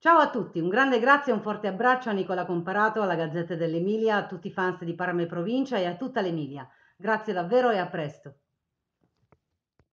Ciao a tutti, un grande grazie e un forte abbraccio a Nicola Comparato, alla Gazzetta dell'Emilia, a tutti i fans di Parame Provincia e a tutta l'Emilia. Grazie davvero e a presto.